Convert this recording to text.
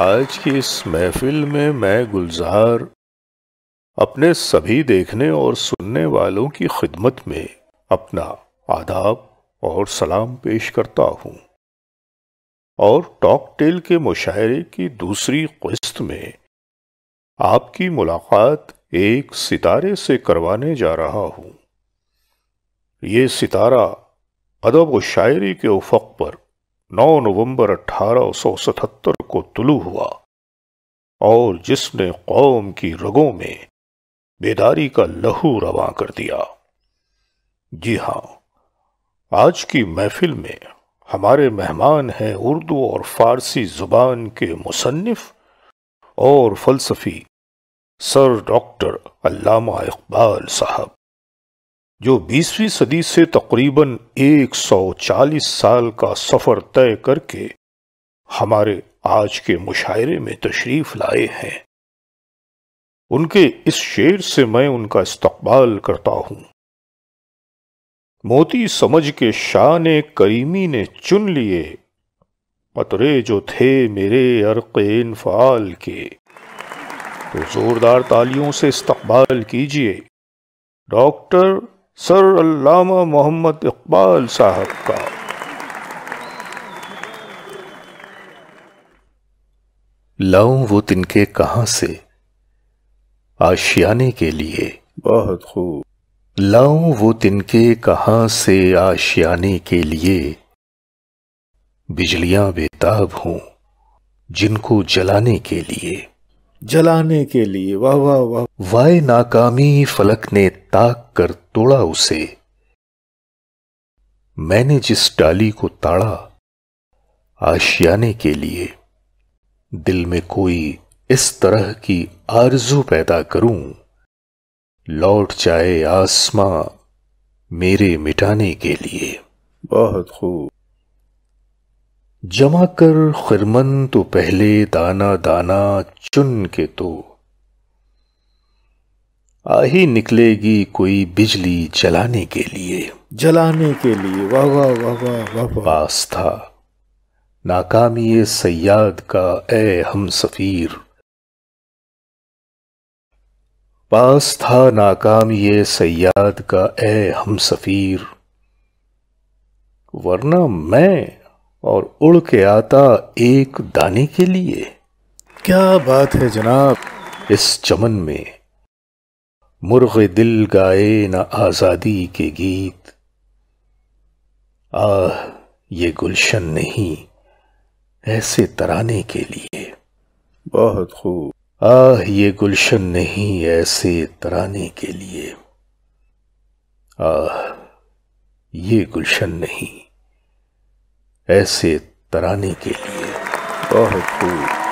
आज की इस महफिल में मैं गुलजार अपने सभी देखने और सुनने वालों की खिदमत में अपना आदाब और सलाम पेश करता हूँ और टॉक टेल के मुशायरे की दूसरी किस्त में आपकी मुलाकात एक सितारे से करवाने जा रहा हूँ ये सितारा अदब व शायरी के उफक पर 9 नवंबर अठारह सौ सतहत्तर को तुलू हुआ और जिसने कौम की रगों में बेदारी का लहू रवा कर दिया जी हां आज की महफिल में हमारे मेहमान हैं उर्दू और फारसी जुबान के मुसन्फ और फलसफी सर डॉक्टर अल्लामा इकबाल साहब जो 20वीं सदी से तकरीबन 140 साल का सफ़र तय करके हमारे आज के मुशायरे में तशरीफ लाए हैं उनके इस शेर से मैं उनका इस्तकबाल करता हूं मोती समझ के शाह ने करीमी ने चुन लिए पतरे जो थे मेरे अर्क इनफाल के तो जोरदार तालियों से इस्तकबाल कीजिए डॉक्टर सर अल्लामा मोहम्मद इकबाल साहब का लाऊं वो तिनके कहां से आशियाने के लिए बहुत खूब लाऊं वो तिनके कहां से आशियाने के लिए बिजलियां बेताब हूं जिनको जलाने के लिए जलाने के लिए वाह वाह वाह वाय नाकामी फलक ने ताक कर तोड़ा उसे मैंने जिस डाली को ताड़ा आशियाने के लिए दिल में कोई इस तरह की आरजू पैदा करूं लौट जाए आसमां मेरे मिटाने के लिए बहुत खूब जमा कर खिरमन तो पहले दाना दाना चुन के तो आ ही निकलेगी कोई बिजली जलाने के लिए जलाने के लिए वाह वाह वाह वाह वाह वास्ता नाकामी सयाद का ए हम सफ़ीर पास था नाकामी सयाद का ए हम सफ़ीर वरना मैं और उड़ के आता एक दाने के लिए क्या बात है जनाब इस चमन में मुर्ग दिल गाए न आज़ादी के गीत आह ये गुलशन नहीं ऐसे तराने के लिए बहुत खूब आह ये गुलशन नहीं ऐसे तराने के लिए आह ये गुलशन नहीं ऐसे तराने के लिए बहुत खूब